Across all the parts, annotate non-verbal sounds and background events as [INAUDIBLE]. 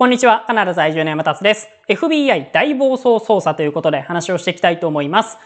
こんにちは。カナダ在住の山達です。FBI 大暴走捜査ということで話をしていきたいと思います。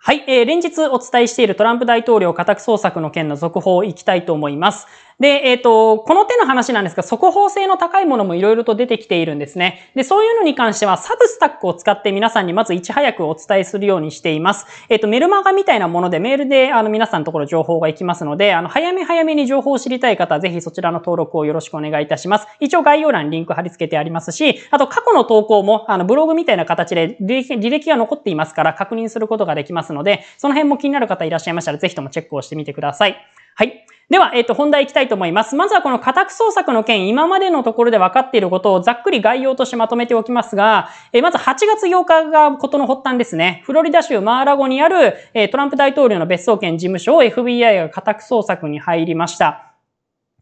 はい、えー、連日お伝えしているトランプ大統領家宅捜索の件の続報をいきたいと思います。で、えっ、ー、と、この手の話なんですが、速報性の高いものもいろいろと出てきているんですね。で、そういうのに関しては、サブスタックを使って皆さんにまずいち早くお伝えするようにしています。えっ、ー、と、メルマガみたいなもので、メールで、あの、皆さんのところ情報がいきますので、あの、早め早めに情報を知りたい方は、ぜひそちらの登録をよろしくお願いいたします。一応概要欄にリンク貼り付けてありますし、あと、過去の投稿も、あの、ブログみたいな形で履歴が残っていますから、確認することができます。ますので、その辺も気になる方いらっしゃいましたら、ぜひともチェックをしてみてください。はい。では、えっ、ー、と、本題いきたいと思います。まずはこの家宅捜索の件、今までのところで分かっていることをざっくり概要としてまとめておきますが、えー、まず8月8日がことの発端ですね。フロリダ州マーラゴにある、えー、トランプ大統領の別荘兼事務所を FBI が家宅捜索に入りました。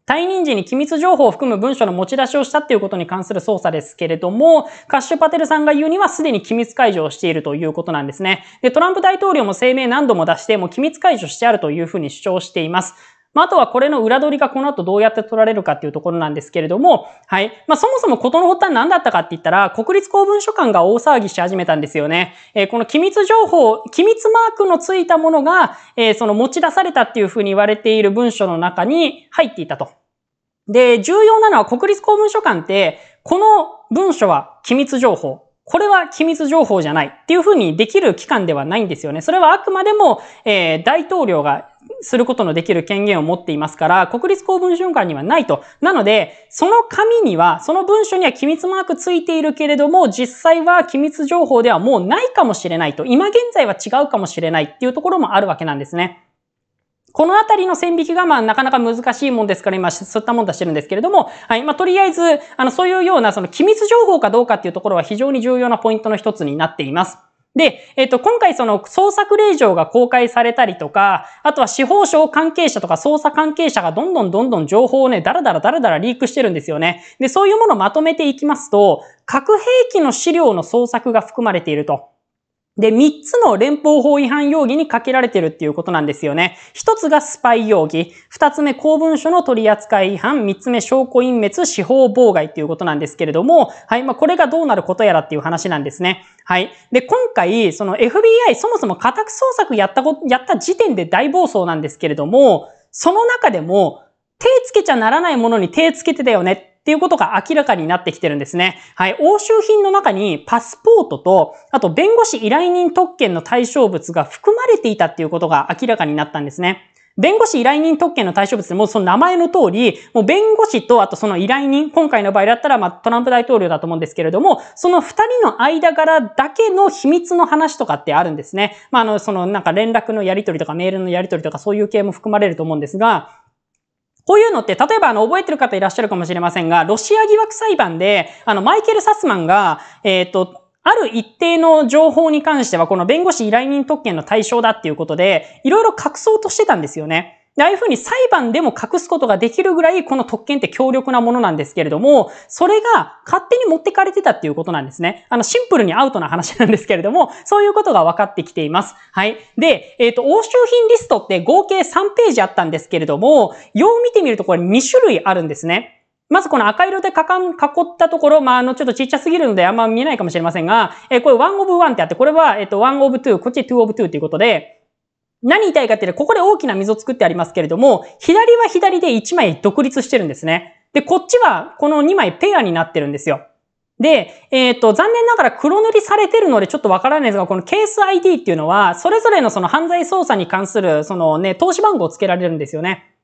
退任時に機密情報を含む文書の持ち出しをしたっていうことに関する捜査ですけれども、カッシュパテルさんが言うにはすでに機密解除をしているということなんですね。で、トランプ大統領も声明何度も出して、もう機密解除してあるというふうに主張しています。まあ、あとはこれの裏取りがこの後どうやって取られるかっていうところなんですけれども、はい。まあ、そもそも事の発端何だったかって言ったら、国立公文書館が大騒ぎし始めたんですよね。えー、この機密情報、機密マークのついたものが、えー、その持ち出されたっていうふうに言われている文書の中に入っていたと。で、重要なのは国立公文書館って、この文書は機密情報。これは機密情報じゃないっていうふうにできる機関ではないんですよね。それはあくまでも、えー、大統領がすることのできる権限を持っていますから、国立公文書館にはないと。なので、その紙には、その文書には機密マークついているけれども、実際は機密情報ではもうないかもしれないと。今現在は違うかもしれないっていうところもあるわけなんですね。このあたりの線引きが、まあ、なかなか難しいもんですから、今、そういったもん出してるんですけれども、はい、まあ、とりあえず、あの、そういうような、その、機密情報かどうかっていうところは非常に重要なポイントの一つになっています。で、えっと、今回その捜索令状が公開されたりとか、あとは司法省関係者とか捜査関係者がどんどんどんどん情報をね、だらだらだらだらリークしてるんですよね。で、そういうものをまとめていきますと、核兵器の資料の捜索が含まれていると。で、3つの連邦法違反容疑にかけられてるっていうことなんですよね。1つがスパイ容疑、2つ目公文書の取り扱い違反、3つ目証拠隠滅、司法妨害っていうことなんですけれども、はい、まあ、これがどうなることやらっていう話なんですね。はい。で、今回、その FBI、そもそも家宅捜索やったこ、と、やった時点で大暴走なんですけれども、その中でも、手つけちゃならないものに手つけてたよねっていうことが明らかになってきてるんですね。はい。押収品の中にパスポートと、あと弁護士依頼人特権の対象物が含まれていたっていうことが明らかになったんですね。弁護士依頼人特権の対象物もうその名前の通り、もう弁護士とあとその依頼人、今回の場合だったらまあトランプ大統領だと思うんですけれども、その二人の間柄だけの秘密の話とかってあるんですね。まああのそのなんか連絡のやり取りとかメールのやり取りとかそういう系も含まれると思うんですが、こういうのって、例えばあの、覚えてる方いらっしゃるかもしれませんが、ロシア疑惑裁判で、あの、マイケル・サスマンが、えっ、ー、と、ある一定の情報に関しては、この弁護士依頼人特権の対象だっていうことで、いろいろ隠そうとしてたんですよね。ああいうふうに裁判でも隠すことができるぐらい、この特権って強力なものなんですけれども、それが勝手に持ってかれてたっていうことなんですね。あの、シンプルにアウトな話なんですけれども、そういうことが分かってきています。はい。で、えっ、ー、と、押収品リストって合計3ページあったんですけれども、よう見てみるとこれ2種類あるんですね。まずこの赤色で囲ったところ、まあ、あの、ちょっとちっちゃすぎるのであんま見えないかもしれませんが、えー、これ1 of 1ってあって、これは、えっ、と、1 of 2、こっち2 of 2ということで、何言いたいかっていうと、ここで大きな溝作ってありますけれども、左は左で1枚独立してるんですね。で、こっちはこの2枚ペアになってるんですよ。で、えっ、ー、と、残念ながら黒塗りされてるのでちょっとわからないですが、このケース ID っていうのは、それぞれのその犯罪捜査に関する、そのね、投資番号を付けられるんですよね。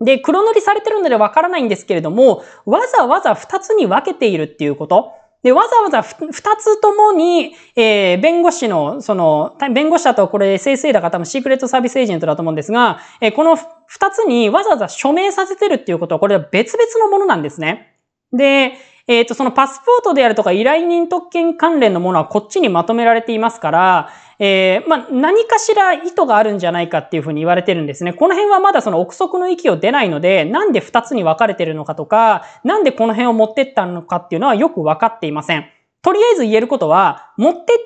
で、黒塗りされてるのでわからないんですけれども、わざわざ2つに分けているっていうこと。で、わざわざ二つともに、えー、弁護士の、その、弁護士だとこれ SSA だから多分シークレットサービスエージェントだと思うんですが、えー、この二つにわざわざ署名させてるっていうことは、これは別々のものなんですね。で、えっ、ー、と、そのパスポートであるとか依頼人特権関連のものはこっちにまとめられていますから、えー、まあ、何かしら意図があるんじゃないかっていうふうに言われてるんですね。この辺はまだその憶測の域を出ないので、なんで2つに分かれてるのかとか、なんでこの辺を持ってったのかっていうのはよく分かっていません。とりあえず言えることは、持ってっ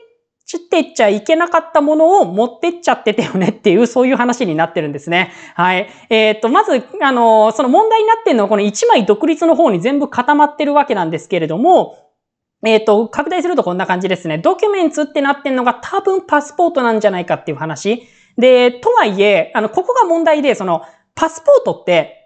てっちゃいけなかったものを持ってっちゃってたよねっていう、そういう話になってるんですね。はい。えー、っと、まず、あの、その問題になってるのは、この1枚独立の方に全部固まってるわけなんですけれども、えっ、ー、と、拡大するとこんな感じですね。ドキュメンツってなってんのが多分パスポートなんじゃないかっていう話。で、とはいえ、あの、ここが問題で、その、パスポートって、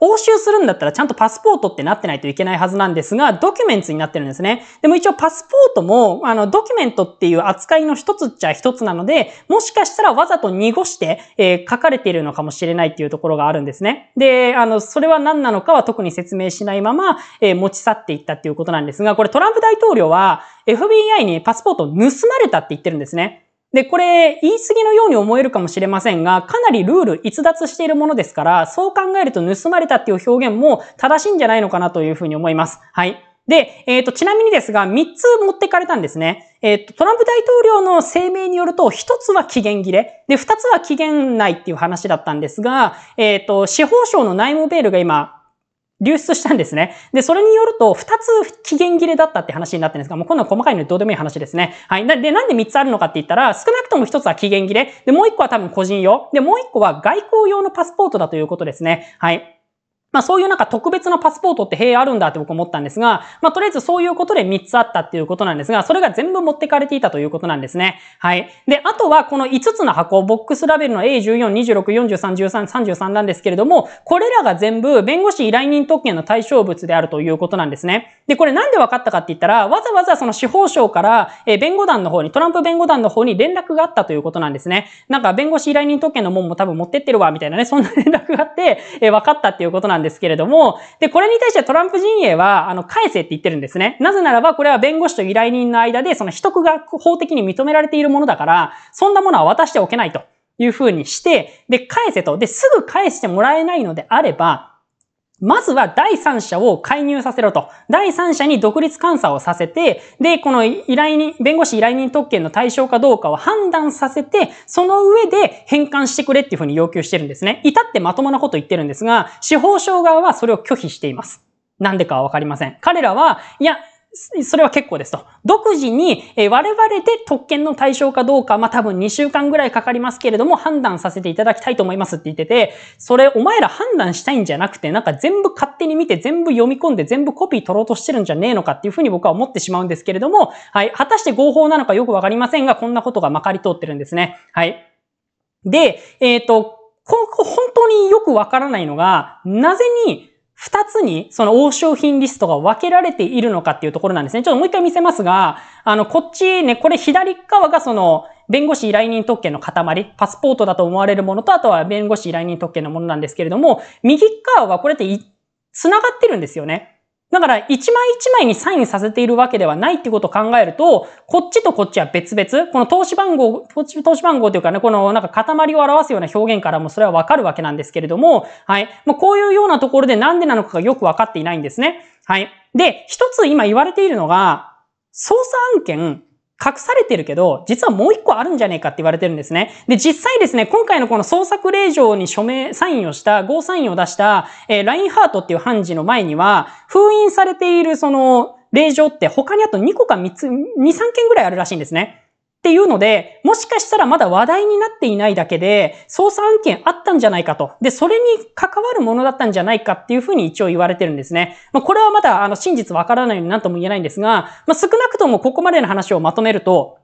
押収するんだったらちゃんとパスポートってなってないといけないはずなんですが、ドキュメンツになってるんですね。でも一応パスポートも、あの、ドキュメントっていう扱いの一つっちゃ一つなので、もしかしたらわざと濁して、えー、書かれているのかもしれないっていうところがあるんですね。で、あの、それは何なのかは特に説明しないまま、えー、持ち去っていったっていうことなんですが、これトランプ大統領は FBI にパスポートを盗まれたって言ってるんですね。で、これ、言い過ぎのように思えるかもしれませんが、かなりルール逸脱しているものですから、そう考えると盗まれたっていう表現も正しいんじゃないのかなというふうに思います。はい。で、えっ、ー、と、ちなみにですが、3つ持ってかれたんですね。えっ、ー、と、トランプ大統領の声明によると、1つは期限切れ、で、2つは期限内っていう話だったんですが、えっ、ー、と、司法省の内務ベールが今、流出したんですね。で、それによると、2つ期限切れだったって話になってるんですが、もうこんな細かいのでどうでもいい話ですね。はい。で、なんで3つあるのかって言ったら、少なくとも1つは期限切れ。で、もう1個は多分個人用。で、もう1個は外交用のパスポートだということですね。はい。まあそういうなんか特別なパスポートってへえあるんだって僕思ったんですが、まあとりあえずそういうことで3つあったっていうことなんですが、それが全部持ってかれていたということなんですね。はい。で、あとはこの5つの箱、ボックスラベルの A14、26、43、13、33なんですけれども、これらが全部弁護士依頼人特権の対象物であるということなんですね。で、これなんで分かったかって言ったら、わざわざその司法省から、え弁護団の方に、トランプ弁護団の方に連絡があったということなんですね。なんか弁護士依頼人特権のもんも多分持ってってるわ、みたいなね、そんな連絡があって、え分かったっていうことなんですなんですけれども、で、これに対してトランプ陣営は、あの、返せって言ってるんですね。なぜならば、これは弁護士と依頼人の間で、その秘匿が法的に認められているものだから、そんなものは渡しておけないというふうにして、で、返せと。で、すぐ返してもらえないのであれば、まずは第三者を介入させろと。第三者に独立監査をさせて、で、この依頼人、弁護士依頼人特権の対象かどうかを判断させて、その上で返還してくれっていうふうに要求してるんですね。至ってまともなこと言ってるんですが、司法省側はそれを拒否しています。なんでかはわかりません。彼らは、いや、それは結構ですと。独自に、え我々で特権の対象かどうか、まあ、多分2週間ぐらいかかりますけれども、判断させていただきたいと思いますって言ってて、それお前ら判断したいんじゃなくて、なんか全部勝手に見て、全部読み込んで、全部コピー取ろうとしてるんじゃねえのかっていうふうに僕は思ってしまうんですけれども、はい。果たして合法なのかよくわかりませんが、こんなことがまかり通ってるんですね。はい。で、えっ、ー、と、ここ本当によくわからないのが、なぜに、二つに、その応商品リストが分けられているのかっていうところなんですね。ちょっともう一回見せますが、あの、こっちね、これ左側がその、弁護士依頼人特権の塊、パスポートだと思われるものと、あとは弁護士依頼人特権のものなんですけれども、右側はこれって、繋がってるんですよね。だから、一枚一枚にサインさせているわけではないってことを考えると、こっちとこっちは別々。この投資番号、投資番号というかね、このなんか塊を表すような表現からもそれはわかるわけなんですけれども、はい。もうこういうようなところでなんでなのかがよくわかっていないんですね。はい。で、一つ今言われているのが、捜査案件、隠されてるけど、実はもう一個あるんじゃねえかって言われてるんですね。で、実際ですね、今回のこの創作令状に署名、サインをした、ゴーサインを出した、えー、ラインハートっていう判事の前には、封印されているその、令状って他にあと2個か3つ、2、3件ぐらいあるらしいんですね。っていうので、もしかしたらまだ話題になっていないだけで、捜査案件あったんじゃないかと。で、それに関わるものだったんじゃないかっていうふうに一応言われてるんですね。まあ、これはまだ、あの、真実わからないので何とも言えないんですが、まあ、少なくともここまでの話をまとめると、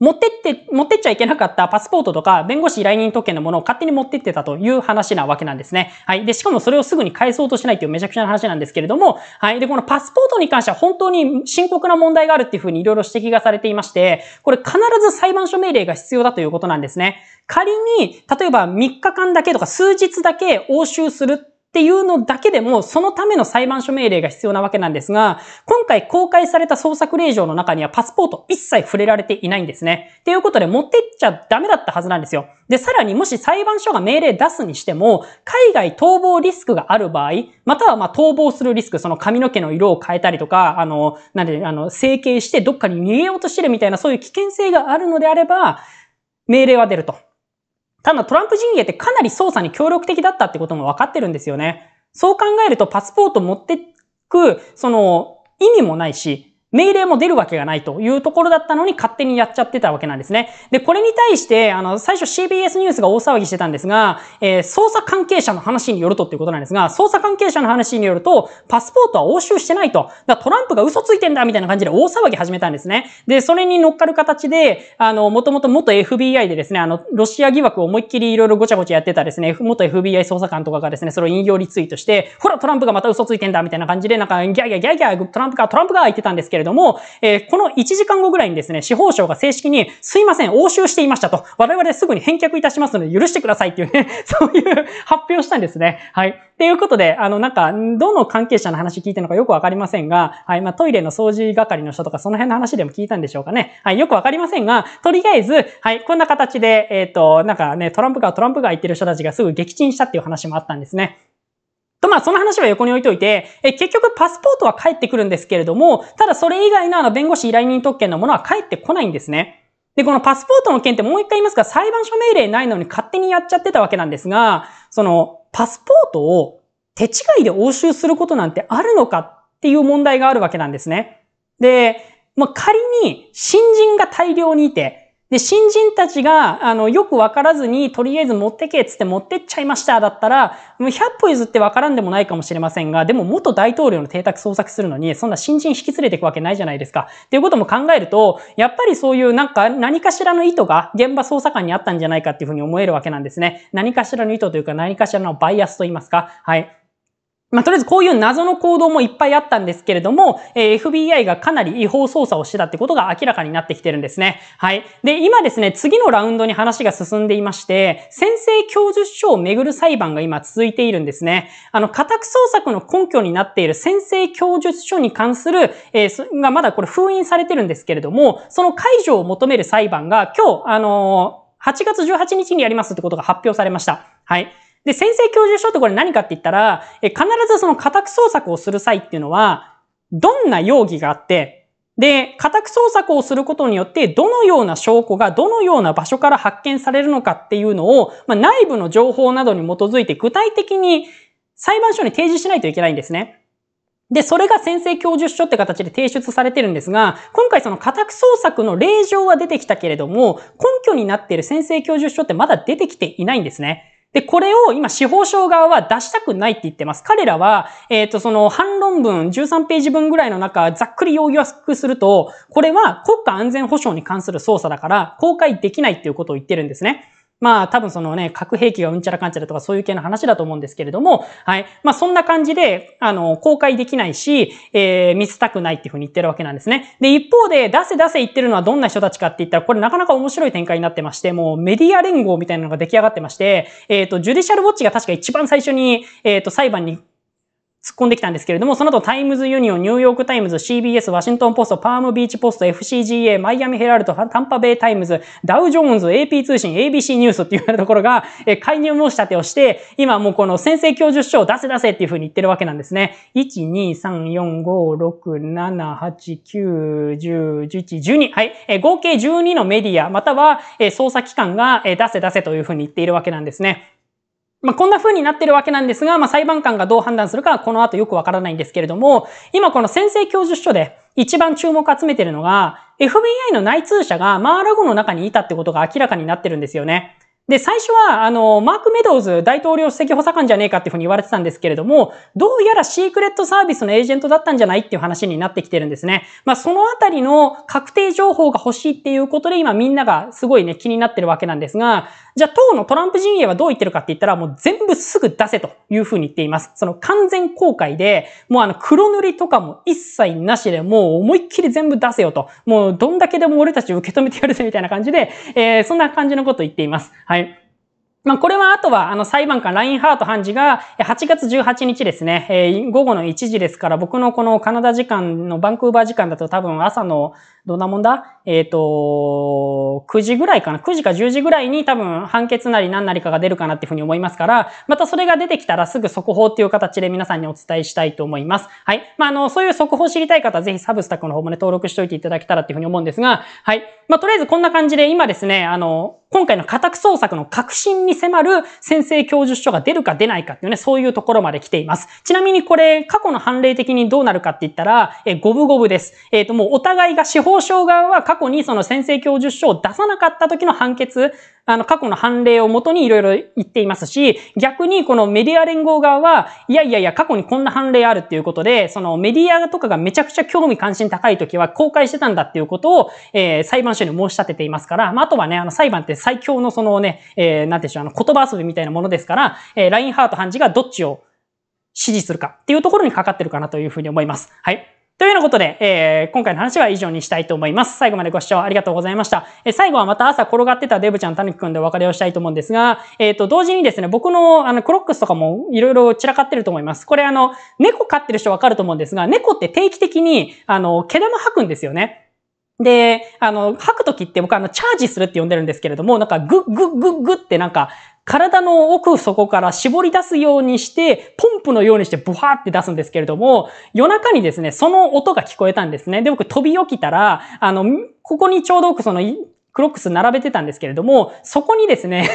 持ってって、持ってっちゃいけなかったパスポートとか弁護士依頼人特権のものを勝手に持ってってたという話なわけなんですね。はい。で、しかもそれをすぐに返そうとしないというめちゃくちゃな話なんですけれども、はい。で、このパスポートに関しては本当に深刻な問題があるっていうふうにいろいろ指摘がされていまして、これ必ず裁判所命令が必要だということなんですね。仮に、例えば3日間だけとか数日だけ押収するっていうのだけでも、そのための裁判所命令が必要なわけなんですが、今回公開された捜索令状の中にはパスポート一切触れられていないんですね。っていうことで、持ってっちゃダメだったはずなんですよ。で、さらにもし裁判所が命令出すにしても、海外逃亡リスクがある場合、またはまあ逃亡するリスク、その髪の毛の色を変えたりとか、あの、なんで、あの、整形してどっかに逃げようとしてるみたいな、そういう危険性があるのであれば、命令は出ると。ただトランプ陣営ってかなり捜査に協力的だったってことも分かってるんですよね。そう考えるとパスポート持ってく、その、意味もないし、命令も出るわけがないというところだったのに勝手にやっちゃってたわけなんですね。で、これに対して、あの、最初 CBS ニュースが大騒ぎしてたんですが、えー、捜査関係者の話によるとっていうことなんですが、捜査関係者の話によると、パスポートは押収してないと。だトランプが嘘ついてんだみたいな感じで大騒ぎ始めたんですね。で、それに乗っかる形で、あの、もともと元 FBI でですね、あの、ロシア疑惑を思いっきりいろいろごちゃごちゃやってたですね、元 FBI 捜査官とかがですね、それを引用リツイートして、ほら、トランプがまた嘘ついてんだみたいな感じで、なんか、ギャギャギャギャ、トランプが、トランプが言ってたんですけど、れども、えー、この1時間後ぐらいにですね、司法省が正式に、すいません、押収していましたと、我々すぐに返却いたしますので許してくださいっていうね、[LAUGHS] そういう [LAUGHS] 発表したんですね。はい。ということで、あの、なんか、どの関係者の話聞いてるのかよくわかりませんが、はい、まあ、トイレの掃除係の人とか、その辺の話でも聞いたんでしょうかね。はい、よくわかりませんが、とりあえず、はい、こんな形で、えっ、ー、と、なんかね、トランプがトランプが言ってる人たちがすぐ撃沈したっていう話もあったんですね。と、まあ、その話は横に置いといて、え、結局パスポートは返ってくるんですけれども、ただそれ以外のあの弁護士依頼人特権のものは返ってこないんですね。で、このパスポートの件ってもう一回言いますが、裁判所命令ないのに勝手にやっちゃってたわけなんですが、その、パスポートを手違いで押収することなんてあるのかっていう問題があるわけなんですね。で、まあ、仮に新人が大量にいて、で、新人たちが、あの、よくわからずに、とりあえず持ってけっつって持ってっちゃいましただったら、100歩譲ってわからんでもないかもしれませんが、でも元大統領の邸宅捜索するのに、そんな新人引き連れていくわけないじゃないですか。っていうことも考えると、やっぱりそういうなんか何かしらの意図が現場捜査官にあったんじゃないかっていうふうに思えるわけなんですね。何かしらの意図というか何かしらのバイアスと言いますか。はい。まあ、とりあえずこういう謎の行動もいっぱいあったんですけれども、えー、FBI がかなり違法捜査をしてたってことが明らかになってきてるんですね。はい。で、今ですね、次のラウンドに話が進んでいまして、先生教授書をめぐる裁判が今続いているんですね。あの、家宅捜索の根拠になっている先生教授書に関する、えー、がまだこれ封印されてるんですけれども、その解除を求める裁判が今日、あのー、8月18日にやりますってことが発表されました。はい。で、先生教授書ってこれ何かって言ったら、え必ずその家宅捜索をする際っていうのは、どんな容疑があって、で、家宅捜索をすることによって、どのような証拠がどのような場所から発見されるのかっていうのを、まあ、内部の情報などに基づいて具体的に裁判所に提示しないといけないんですね。で、それが先生教授書って形で提出されてるんですが、今回その家宅捜索の令状は出てきたけれども、根拠になっている先生教授書ってまだ出てきていないんですね。で、これを今司法省側は出したくないって言ってます。彼らは、えっ、ー、と、その反論文13ページ分ぐらいの中、ざっくりすくすると、これは国家安全保障に関する捜査だから公開できないっていうことを言ってるんですね。まあ多分そのね、核兵器がうんちゃらかんちゃらとかそういう系の話だと思うんですけれども、はい。まあそんな感じで、あの、公開できないし、えー、見せたくないっていうふうに言ってるわけなんですね。で、一方で、出せ出せ言ってるのはどんな人たちかって言ったら、これなかなか面白い展開になってまして、もうメディア連合みたいなのが出来上がってまして、えっ、ー、と、ジュディシャルウォッチが確か一番最初に、えっ、ー、と、裁判に突っ込んできたんですけれども、その後タイムズユニオン、ニューヨークタイムズ、CBS、ワシントンポスト、パームビーチポスト、FCGA、マイアミヘラルト、タンパベイタイムズ、ダウジョーンズ、AP 通信、ABC ニュースっていうようなところが、え介入申し立てをして、今もうこの先生教授賞を出せ出せっていうふうに言ってるわけなんですね。1、2、3、4、5、6、7、8、9、10、11、12。はい。え合計12のメディア、または、え捜査機関が、え出せ出せというふうに言っているわけなんですね。まあ、こんな風になってるわけなんですが、まあ、裁判官がどう判断するかはこの後よくわからないんですけれども、今この先生教授書で一番注目を集めてるのが、FBI の内通者がマーラゴの中にいたってことが明らかになってるんですよね。で、最初は、あの、マーク・メドウズ大統領首席補佐官じゃねえかっていうふうに言われてたんですけれども、どうやらシークレットサービスのエージェントだったんじゃないっていう話になってきてるんですね。まあ、そのあたりの確定情報が欲しいっていうことで、今みんながすごいね、気になってるわけなんですが、じゃあ、当のトランプ陣営はどう言ってるかって言ったら、もう全部すぐ出せというふうに言っています。その完全公開で、もうあの、黒塗りとかも一切なしで、もう思いっきり全部出せよと。もうどんだけでも俺たち受け止めてやるぜみたいな感じで、えー、そんな感じのことを言っています。はいはい。まあ、これはあとは、あの、裁判官ラインハート判事が、8月18日ですね、え午後の1時ですから、僕のこのカナダ時間のバンクーバー時間だと多分朝のどんなもんだえっ、ー、と、9時ぐらいかな ?9 時か10時ぐらいに多分判決なり何なりかが出るかなっていうふうに思いますから、またそれが出てきたらすぐ速報っていう形で皆さんにお伝えしたいと思います。はい。まあ、あの、そういう速報知りたい方はぜひサブスタックの方もね、登録しておいていただけたらっていうふうに思うんですが、はい。まあ、とりあえずこんな感じで今ですね、あの、今回の家宅捜索の核心に迫る先生教授書が出るか出ないかっていうね、そういうところまで来ています。ちなみにこれ、過去の判例的にどうなるかって言ったら、え五分五分です。えっ、ー、と、もうお互いが司法法省側は過去にその先制供述書を出さなかった時の判決、あの、過去の判例をもとにいろいろ言っていますし、逆にこのメディア連合側は、いやいやいや、過去にこんな判例あるっていうことで、そのメディアとかがめちゃくちゃ興味関心高い時は公開してたんだっていうことを、えー、裁判所に申し立てていますから、まあ、あとはね、あの、裁判って最強のそのね、えー、なんてうんでしょう、あの、言葉遊びみたいなものですから、えー、ラインハート判事がどっちを支持するかっていうところにかかってるかなというふうに思います。はい。というようなことで、えー、今回の話は以上にしたいと思います。最後までご視聴ありがとうございました。えー、最後はまた朝転がってたデブちゃん、たぬきくんでお別れをしたいと思うんですが、えっ、ー、と、同時にですね、僕のあの、クロックスとかもいろいろ散らかってると思います。これあの、猫飼ってる人わかると思うんですが、猫って定期的に、あの、毛玉吐くんですよね。で、あの、吐くときって僕あの、チャージするって呼んでるんですけれども、なんかグッグッグッグッってなんか、体の奥底から絞り出すようにして、ポンプのようにしてブワーって出すんですけれども、夜中にですね、その音が聞こえたんですね。で、僕飛び起きたら、あの、ここにちょうど奥そのクロックス並べてたんですけれども、そこにですね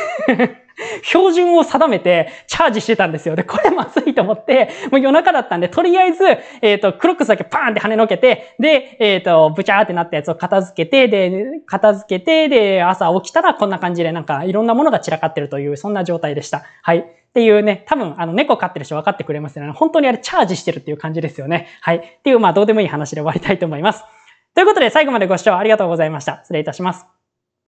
標準を定めてチャージしてたんですよ。で、これまずいと思って、もう夜中だったんで、とりあえず、えっ、ー、と、クロックスだけパーンって跳ねのけて、で、えっ、ー、と、ブチャーってなったやつを片付けて、で、片付けて、で、朝起きたらこんな感じで、なんか、いろんなものが散らかってるという、そんな状態でした。はい。っていうね、多分、あの、猫飼ってる人分かってくれますよね。本当にあれ、チャージしてるっていう感じですよね。はい。っていう、まあ、どうでもいい話で終わりたいと思います。ということで、最後までご視聴ありがとうございました。失礼いたします。